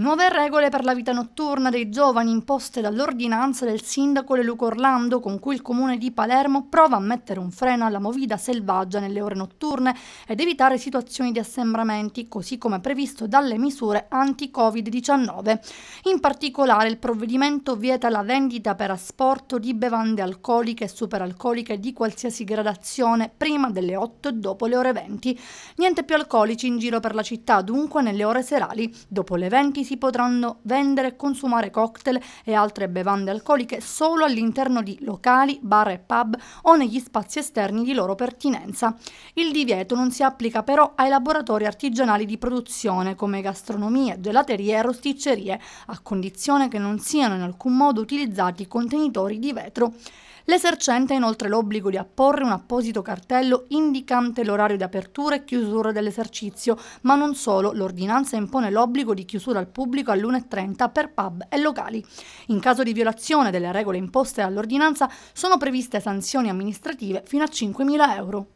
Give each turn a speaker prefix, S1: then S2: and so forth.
S1: Nuove regole per la vita notturna dei giovani imposte dall'ordinanza del sindaco Leluco Orlando con cui il comune di Palermo prova a mettere un freno alla movida selvaggia nelle ore notturne ed evitare situazioni di assembramenti così come previsto dalle misure anti-Covid-19. In particolare il provvedimento vieta la vendita per asporto di bevande alcoliche e superalcoliche di qualsiasi gradazione prima delle 8 e dopo le ore 20. Niente più alcolici in giro per la città dunque nelle ore serali. Dopo le 20 si potranno vendere e consumare cocktail e altre bevande alcoliche solo all'interno di locali, bar e pub o negli spazi esterni di loro pertinenza. Il divieto non si applica però ai laboratori artigianali di produzione come gastronomie, gelaterie e rosticcerie, a condizione che non siano in alcun modo utilizzati contenitori di vetro. L'esercente ha inoltre l'obbligo di apporre un apposito cartello indicante l'orario di apertura e chiusura dell'esercizio, ma non solo, l'ordinanza impone l'obbligo di chiusura al pubblico all'1.30 per pub e locali. In caso di violazione delle regole imposte dall'ordinanza sono previste sanzioni amministrative fino a 5.000 euro.